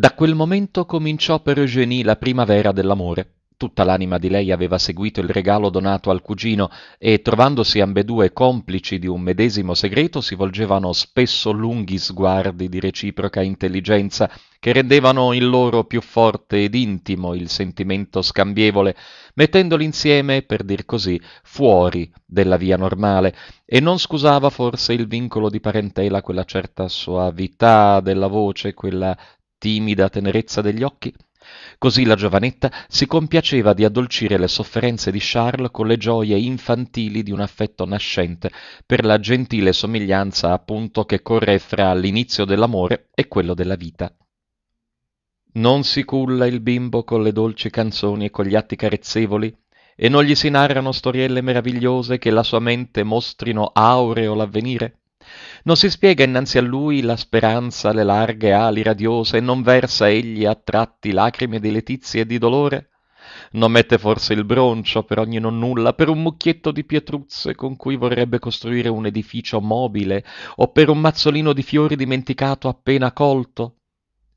Da quel momento cominciò per Eugenie la primavera dell'amore. Tutta l'anima di lei aveva seguito il regalo donato al cugino e, trovandosi ambedue complici di un medesimo segreto, si volgevano spesso lunghi sguardi di reciproca intelligenza che rendevano in loro più forte ed intimo il sentimento scambievole, mettendoli insieme, per dir così, fuori della via normale, e non scusava forse il vincolo di parentela quella certa soavità della voce, quella timida tenerezza degli occhi? Così la giovanetta si compiaceva di addolcire le sofferenze di Charles con le gioie infantili di un affetto nascente per la gentile somiglianza appunto che corre fra l'inizio dell'amore e quello della vita. Non si culla il bimbo con le dolci canzoni e con gli atti carezzevoli, e non gli si narrano storielle meravigliose che la sua mente mostrino aureo l'avvenire? Non si spiega innanzi a lui la speranza, le larghe ali radiose, e non versa egli a tratti lacrime di letizia e di dolore? Non mette forse il broncio per ogni nonnulla, per un mucchietto di pietruzze con cui vorrebbe costruire un edificio mobile, o per un mazzolino di fiori dimenticato appena colto?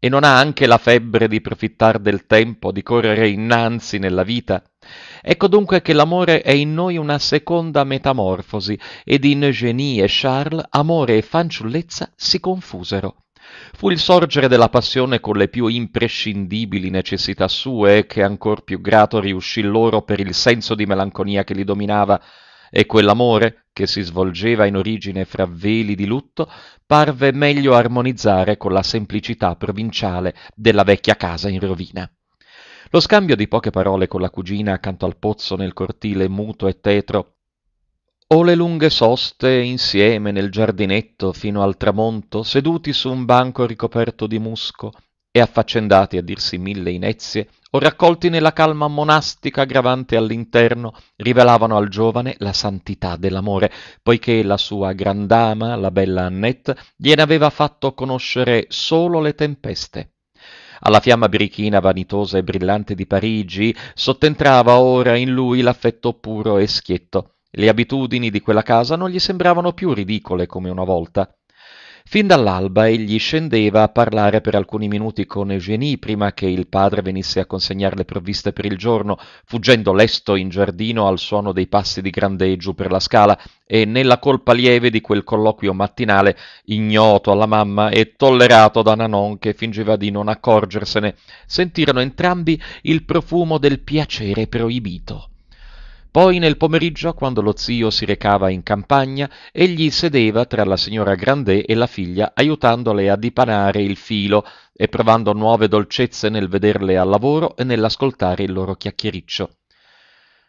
E non ha anche la febbre di profittare del tempo, di correre innanzi nella vita? Ecco dunque che l'amore è in noi una seconda metamorfosi, ed in Eugénie e Charles amore e fanciullezza si confusero. Fu il sorgere della passione con le più imprescindibili necessità sue che ancor più grato riuscì loro per il senso di melanconia che li dominava, e quell'amore, che si svolgeva in origine fra veli di lutto, parve meglio armonizzare con la semplicità provinciale della vecchia casa in rovina. Lo scambio di poche parole con la cugina accanto al pozzo nel cortile muto e tetro, o le lunghe soste insieme nel giardinetto fino al tramonto, seduti su un banco ricoperto di musco, e affaccendati a dirsi mille inezie o raccolti nella calma monastica gravante all'interno, rivelavano al giovane la santità dell'amore, poiché la sua grandama, la bella Annette, gliene aveva fatto conoscere solo le tempeste. Alla fiamma birichina vanitosa e brillante di Parigi sottentrava ora in lui l'affetto puro e schietto. Le abitudini di quella casa non gli sembravano più ridicole come una volta. Fin dall'alba egli scendeva a parlare per alcuni minuti con Eugénie prima che il padre venisse a consegnare le provviste per il giorno, fuggendo lesto in giardino al suono dei passi di grande giù per la scala e nella colpa lieve di quel colloquio mattinale ignoto alla mamma e tollerato da Nanon che fingeva di non accorgersene, sentirono entrambi il profumo del piacere proibito. Poi nel pomeriggio, quando lo zio si recava in campagna, egli sedeva tra la signora Grandet e la figlia, aiutandole a dipanare il filo e provando nuove dolcezze nel vederle al lavoro e nell'ascoltare il loro chiacchiericcio.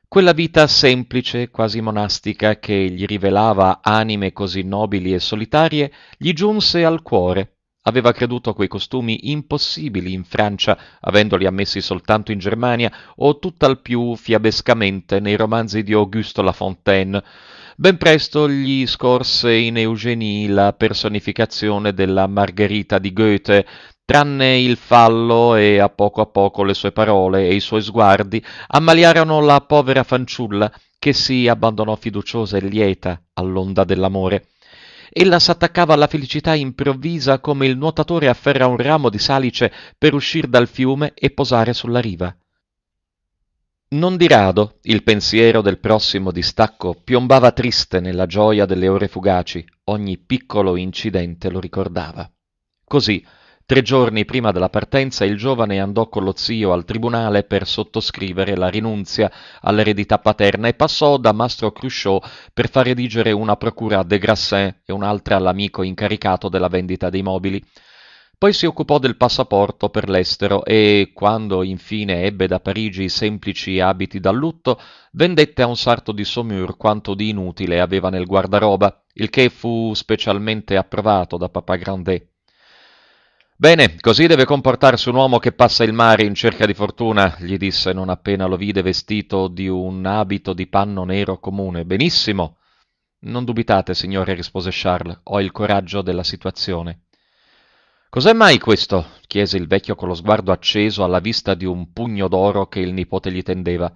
Quella vita semplice, quasi monastica, che gli rivelava anime così nobili e solitarie, gli giunse al cuore Aveva creduto quei costumi impossibili in Francia, avendoli ammessi soltanto in Germania, o tutt'al più fiabescamente nei romanzi di Auguste La Fontaine. Ben presto gli scorse in Eugenie la personificazione della Margherita di Goethe, tranne il fallo e a poco a poco le sue parole e i suoi sguardi ammaliarono la povera fanciulla che si abbandonò fiduciosa e lieta all'onda dell'amore. Ella s'attaccava alla felicità improvvisa come il nuotatore afferra un ramo di salice per uscir dal fiume e posare sulla riva. Non di rado il pensiero del prossimo distacco piombava triste nella gioia delle ore fugaci, ogni piccolo incidente lo ricordava. Così, Tre giorni prima della partenza il giovane andò con lo zio al tribunale per sottoscrivere la rinunzia all'eredità paterna e passò da Mastro Cruchot per far redigere una procura a De Grassin e un'altra all'amico incaricato della vendita dei mobili. Poi si occupò del passaporto per l'estero e, quando infine ebbe da Parigi i semplici abiti da lutto, vendette a un sarto di Saumur quanto di inutile aveva nel guardaroba, il che fu specialmente approvato da Papà Grandet. Bene, così deve comportarsi un uomo che passa il mare in cerca di fortuna, gli disse non appena lo vide vestito di un abito di panno nero comune. Benissimo. Non dubitate, signore, rispose Charles, ho il coraggio della situazione. Cos'è mai questo? chiese il vecchio con lo sguardo acceso alla vista di un pugno d'oro che il nipote gli tendeva.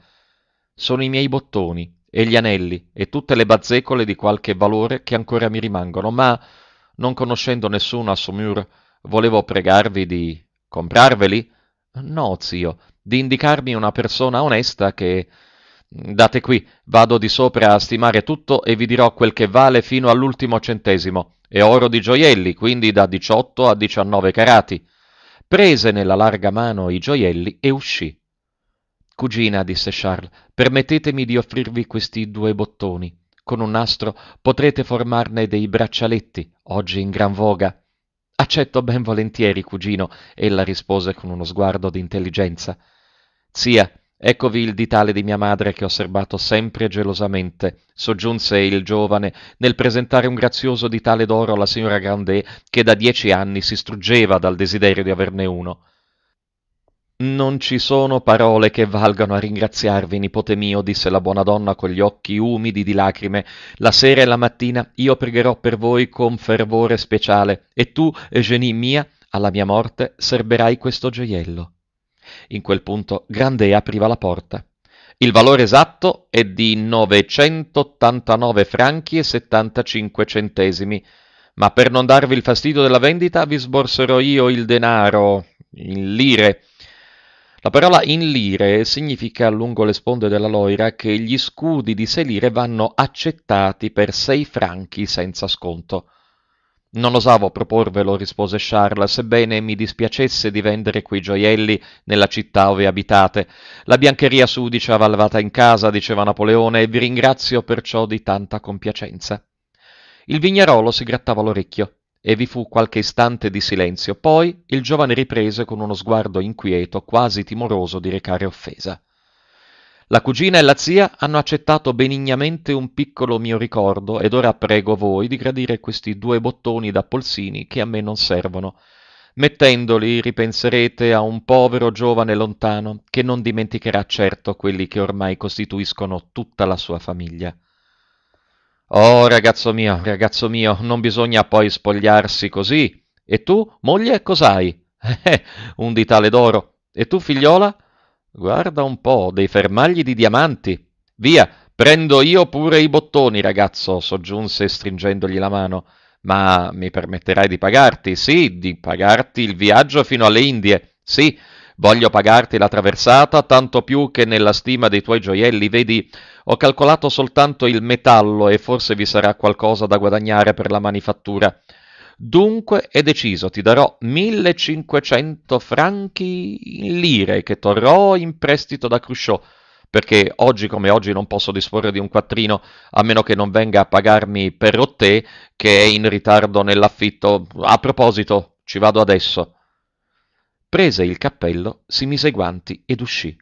Sono i miei bottoni e gli anelli e tutte le bazzecole di qualche valore che ancora mi rimangono, ma non conoscendo nessuno a Saumur Volevo pregarvi di comprarveli? No, zio, di indicarmi una persona onesta che... Mm, date qui, vado di sopra a stimare tutto e vi dirò quel che vale fino all'ultimo centesimo. È oro di gioielli, quindi da 18 a 19 carati. Prese nella larga mano i gioielli e uscì. Cugina, disse Charles, permettetemi di offrirvi questi due bottoni. Con un nastro potrete formarne dei braccialetti, oggi in gran voga. Accetto ben volentieri, cugino, ella rispose con uno sguardo d'intelligenza. Zia, eccovi il ditale di mia madre che ho osservato sempre gelosamente, soggiunse il giovane nel presentare un grazioso ditale d'oro alla signora Grandet che da dieci anni si struggeva dal desiderio di averne uno. Non ci sono parole che valgano a ringraziarvi, nipote mio, disse la buona donna con gli occhi umidi di lacrime. La sera e la mattina io pregherò per voi con fervore speciale, e tu, Eugenie mia, alla mia morte serberai questo gioiello. In quel punto Grande apriva la porta. Il valore esatto è di 989 franchi e 75 centesimi, ma per non darvi il fastidio della vendita vi sborserò io il denaro in lire la parola in lire significa lungo le sponde della Loira che gli scudi di 6 lire vanno accettati per 6 franchi senza sconto. Non osavo proporvelo, rispose Charles, sebbene mi dispiacesse di vendere quei gioielli nella città ove abitate. La biancheria sudicia va levata in casa, diceva Napoleone, e vi ringrazio perciò di tanta compiacenza. Il vignarolo si grattava l'orecchio e vi fu qualche istante di silenzio, poi il giovane riprese con uno sguardo inquieto, quasi timoroso di recare offesa. La cugina e la zia hanno accettato benignamente un piccolo mio ricordo ed ora prego voi di gradire questi due bottoni da polsini che a me non servono. Mettendoli ripenserete a un povero giovane lontano che non dimenticherà certo quelli che ormai costituiscono tutta la sua famiglia. Oh ragazzo mio, ragazzo mio, non bisogna poi spogliarsi così. E tu, moglie, cos'hai? Eh, un ditale d'oro. E tu, figliola? Guarda un po', dei fermagli di diamanti. Via, prendo io pure i bottoni, ragazzo, soggiunse stringendogli la mano. Ma mi permetterai di pagarti, sì, di pagarti il viaggio fino alle Indie, sì, Voglio pagarti la traversata, tanto più che nella stima dei tuoi gioielli, vedi, ho calcolato soltanto il metallo e forse vi sarà qualcosa da guadagnare per la manifattura. Dunque è deciso, ti darò 1500 franchi in lire che torrò in prestito da Cruchot, perché oggi come oggi non posso disporre di un quattrino a meno che non venga a pagarmi per Perrotte che è in ritardo nell'affitto. A proposito, ci vado adesso prese il cappello, si mise i guanti ed uscì.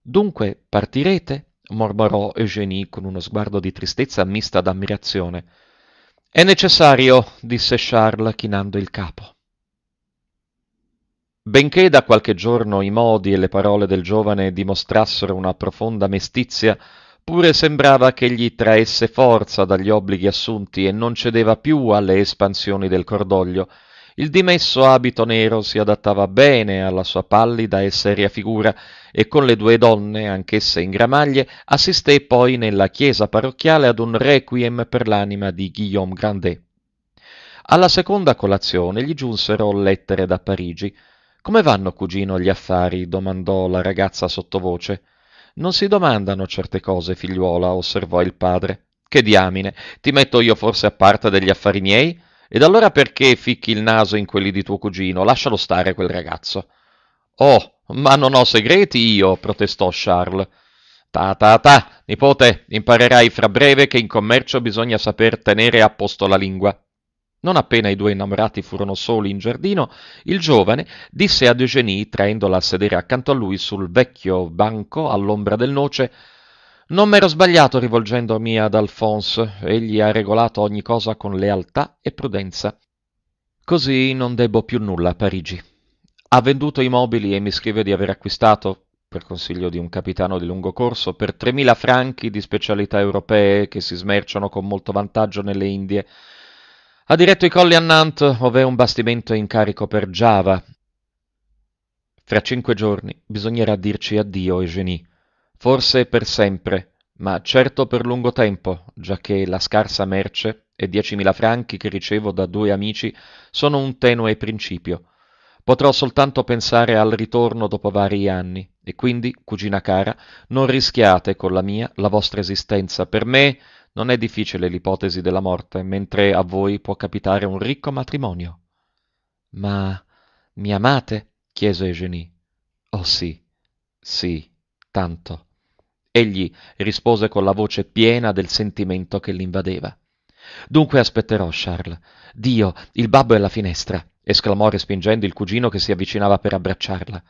Dunque partirete? mormorò Eugenie con uno sguardo di tristezza mista d'ammirazione. È necessario, disse Charles chinando il capo. Benché da qualche giorno i modi e le parole del giovane dimostrassero una profonda mestizia, pure sembrava che egli traesse forza dagli obblighi assunti e non cedeva più alle espansioni del cordoglio, il dimesso abito nero si adattava bene alla sua pallida e seria figura e con le due donne, anch'esse in gramaglie, assisté poi nella chiesa parrocchiale ad un requiem per l'anima di Guillaume Grandet. Alla seconda colazione gli giunsero lettere da Parigi. Come vanno, cugino, gli affari? domandò la ragazza sottovoce. Non si domandano certe cose, figliuola, osservò il padre. Che diamine, ti metto io forse a parte degli affari miei? Ed allora perché ficchi il naso in quelli di tuo cugino? Lascialo stare quel ragazzo. Oh, ma non ho segreti io, protestò Charles. Ta ta ta, nipote, imparerai fra breve che in commercio bisogna saper tenere a posto la lingua. Non appena i due innamorati furono soli in giardino, il giovane disse ad Eugenie, traendola a sedere accanto a lui sul vecchio banco all'ombra del noce, non m'ero sbagliato rivolgendomi ad Alphonse, egli ha regolato ogni cosa con lealtà e prudenza. Così non debbo più nulla a Parigi. Ha venduto i mobili e mi scrive di aver acquistato, per consiglio di un capitano di lungo corso, per 3.000 franchi di specialità europee che si smerciano con molto vantaggio nelle Indie. Ha diretto i colli a Nantes, ov'è un bastimento in carico per Java. Fra cinque giorni bisognerà dirci addio, Eugenie forse per sempre, ma certo per lungo tempo, giacché la scarsa merce e 10.000 franchi che ricevo da due amici sono un tenue principio. Potrò soltanto pensare al ritorno dopo vari anni, e quindi, cugina cara, non rischiate con la mia la vostra esistenza. Per me non è difficile l'ipotesi della morte, mentre a voi può capitare un ricco matrimonio. Ma mi amate? chiese Eugenie. Oh sì, sì, tanto. Egli rispose con la voce piena del sentimento che l'invadeva. Dunque aspetterò, Charles. Dio, il babbo è alla finestra, esclamò respingendo il cugino che si avvicinava per abbracciarla.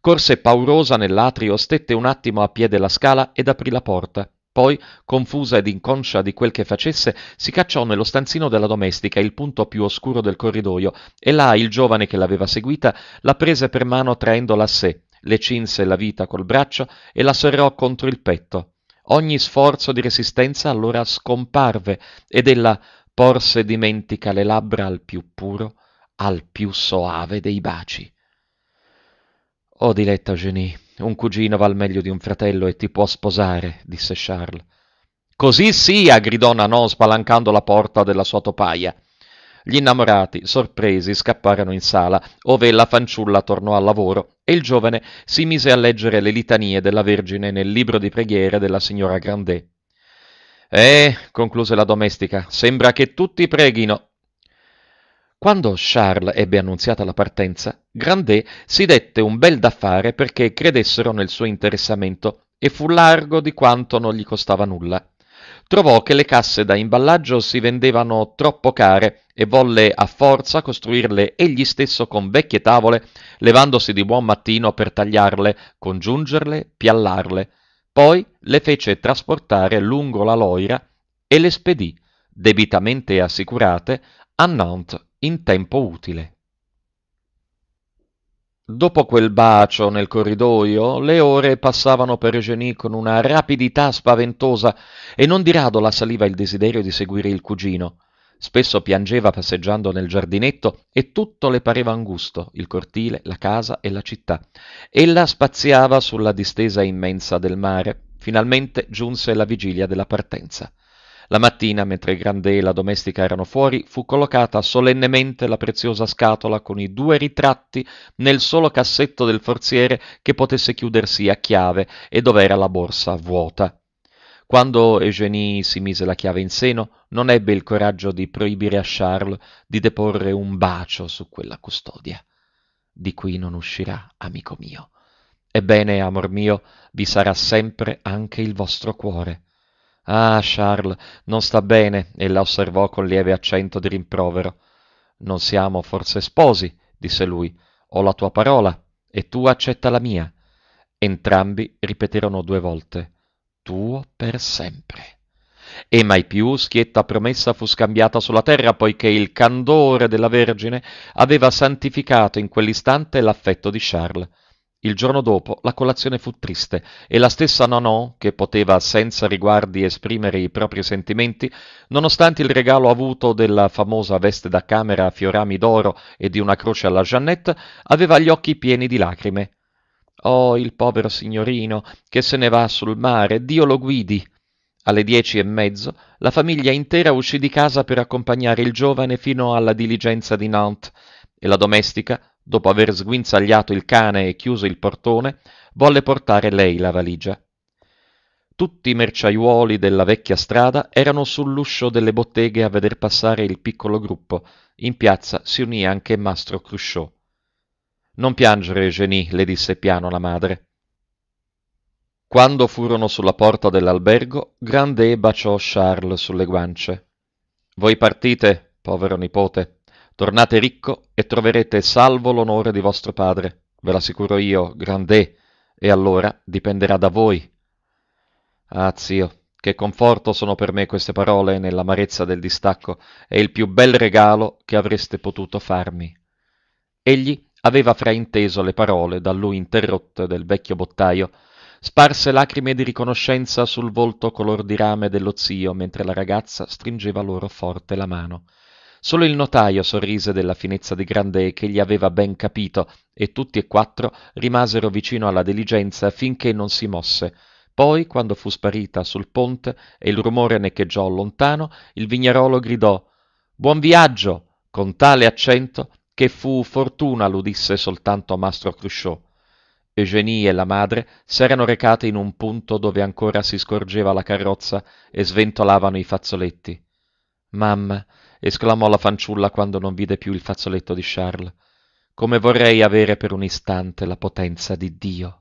Corse paurosa nell'atrio, stette un attimo a piede la scala ed aprì la porta. Poi, confusa ed inconscia di quel che facesse, si cacciò nello stanzino della domestica, il punto più oscuro del corridoio, e là il giovane che l'aveva seguita la prese per mano traendola a sé, le cinse la vita col braccio e la serrò contro il petto. Ogni sforzo di resistenza allora scomparve ed ella porse dimentica le labbra al più puro, al più soave dei baci. Oh diletta Eugénie, un cugino val meglio di un fratello e ti può sposare, disse Charles. Così sia, gridò Nanon spalancando la porta della sua topaia. Gli innamorati, sorpresi, scapparono in sala, ove la fanciulla tornò al lavoro e il giovane si mise a leggere le litanie della Vergine nel libro di preghiere della signora Grandet. Eh, concluse la domestica, sembra che tutti preghino. Quando Charles ebbe annunziata la partenza, Grandet si dette un bel da fare perché credessero nel suo interessamento e fu largo di quanto non gli costava nulla trovò che le casse da imballaggio si vendevano troppo care e volle a forza costruirle egli stesso con vecchie tavole, levandosi di buon mattino per tagliarle, congiungerle, piallarle. Poi le fece trasportare lungo la Loira e le spedì, debitamente assicurate, a Nantes in tempo utile. Dopo quel bacio nel corridoio, le ore passavano per Eugenie con una rapidità spaventosa e non di rado la saliva il desiderio di seguire il cugino. Spesso piangeva passeggiando nel giardinetto e tutto le pareva angusto, il cortile, la casa e la città. Ella spaziava sulla distesa immensa del mare. Finalmente giunse la vigilia della partenza. La mattina, mentre Grandet e la domestica erano fuori, fu collocata solennemente la preziosa scatola con i due ritratti nel solo cassetto del forziere che potesse chiudersi a chiave e dov'era la borsa vuota. Quando Eugenie si mise la chiave in seno, non ebbe il coraggio di proibire a Charles di deporre un bacio su quella custodia. Di qui non uscirà, amico mio. Ebbene, amor mio, vi sarà sempre anche il vostro cuore. Ah, Charles, non sta bene, ella osservò con lieve accento di rimprovero. Non siamo forse sposi, disse lui. Ho la tua parola e tu accetta la mia. Entrambi ripeterono due volte. Tuo per sempre. E mai più schietta promessa fu scambiata sulla terra, poiché il candore della Vergine aveva santificato in quell'istante l'affetto di Charles. Il giorno dopo la colazione fu triste e la stessa Nanon, che poteva senza riguardi esprimere i propri sentimenti, nonostante il regalo avuto della famosa veste da camera a fiorami d'oro e di una croce alla Jeannette, aveva gli occhi pieni di lacrime. Oh, il povero signorino, che se ne va sul mare, Dio lo guidi. Alle dieci e mezzo la famiglia intera uscì di casa per accompagnare il giovane fino alla diligenza di Nantes e la domestica dopo aver sguinzagliato il cane e chiuso il portone, volle portare lei la valigia. Tutti i merciaiuoli della vecchia strada erano sull'uscio delle botteghe a veder passare il piccolo gruppo. In piazza si unì anche Mastro Cruchot. Non piangere, Eugenie, le disse piano la madre. Quando furono sulla porta dell'albergo, Grandet baciò Charles sulle guance. Voi partite, povero nipote, Tornate ricco e troverete salvo l'onore di vostro padre, ve l'assicuro io, grandè, e allora dipenderà da voi. Ah, zio, che conforto sono per me queste parole nell'amarezza del distacco, è il più bel regalo che avreste potuto farmi. Egli aveva frainteso le parole da lui interrotte del vecchio bottaio, sparse lacrime di riconoscenza sul volto color di rame dello zio mentre la ragazza stringeva loro forte la mano solo il notaio sorrise della finezza di Grandet che gli aveva ben capito e tutti e quattro rimasero vicino alla diligenza finché non si mosse poi quando fu sparita sul ponte e il rumore necheggiò lontano il vignarolo gridò buon viaggio con tale accento che fu fortuna l'udisse soltanto mastro cruchot Eugenie e la madre s'erano recate in un punto dove ancora si scorgeva la carrozza e sventolavano i fazzoletti. Mamma, esclamò la fanciulla quando non vide più il fazzoletto di charles come vorrei avere per un istante la potenza di dio